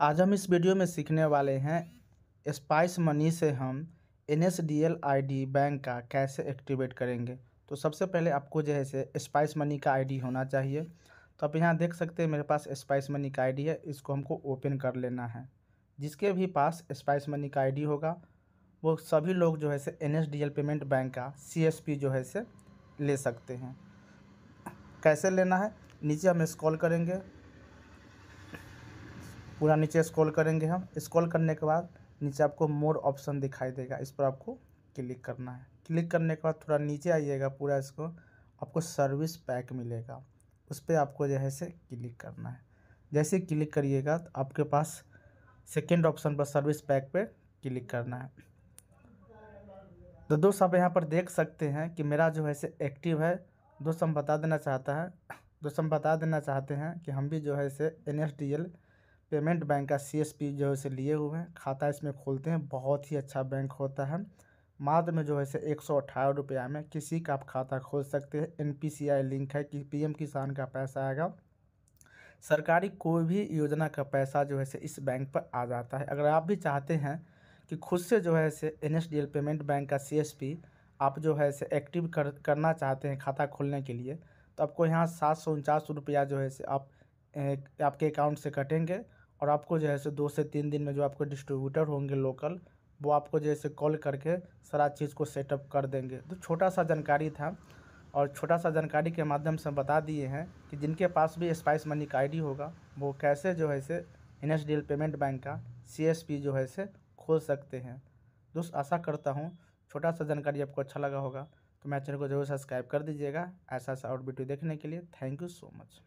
आज हम इस वीडियो में सीखने वाले हैं स्पाइस मनी से हम N S D L I D bank का कैसे एक्टिवेट करेंगे तो सबसे पहले आपको जो है से स्पाइस मनी का आईडी होना चाहिए तो आप यहाँ देख सकते हैं मेरे पास स्पाइस मनी का आईडी है इसको हमको ओपन कर लेना है जिसके भी पास स्पाइस मनी का आईडी होगा वो सभी लोग जो है से N S D L payment bank का सी एस पी जो है से ले सकते हैं कैसे लेना है नीचे हम स्कॉल करेंगे पूरा नीचे स्क्रॉल करेंगे हम स्क्रॉल करने के बाद नीचे आपको मोर ऑप्शन दिखाई देगा इस पर आपको क्लिक करना है क्लिक करने के बाद थोड़ा नीचे आइएगा पूरा इसको आपको सर्विस पैक मिलेगा उस पर आपको जो है से क्लिक करना है जैसे क्लिक करिएगा तो आपके पास सेकेंड ऑप्शन पर सर्विस पैक पर क्लिक करना है तो दोस्त आप यहाँ पर देख सकते हैं कि मेरा जो है से एक्टिव है दोस्त हम बता देना चाहता है दोस्त हम बता देना चाहते हैं कि हम भी जो है से N S D L payment bank का सी एस पी जो है से लिए हुए हैं खाता इसमें खोलते हैं बहुत ही अच्छा बैंक होता है मात्र में जो है से एक सौ अठारह रुपया में किसी का आप खाता खोल सकते हैं N P C I link है कि पी एम किसान का पैसा आएगा सरकारी कोई भी योजना का पैसा जो है से इस बैंक पर आ जाता है अगर आप भी चाहते हैं कि खुद से जो है से N S D L payment bank का सी एस पी आप जो है से एक्टिव कर करना चाहते हैं खाता खोलने के लिए तो आपको यहाँ सात सौ उनचास रुपया जो है से आप एक, आपके अकाउंट से कटेंगे और आपको जो है सो दो से तीन दिन में जो आपके डिस्ट्रीब्यूटर होंगे लोकल वो आपको जैसे कॉल करके सारा चीज़ को सेटअप कर देंगे तो छोटा सा जानकारी था और छोटा सा जानकारी के माध्यम से बता दिए हैं कि जिनके पास भी स्पाइस मनी का आई होगा वो कैसे जो है से एन पेमेंट बैंक का सी जो है से खोल सकते हैं दोस्त आशा करता हूँ छोटा सा जानकारी आपको अच्छा लगा होगा तो मेरे चैनल को जरूर सब्सक्राइब कर दीजिएगा ऐसा ऐसा और वीडियो देखने के लिए थैंक यू सो मच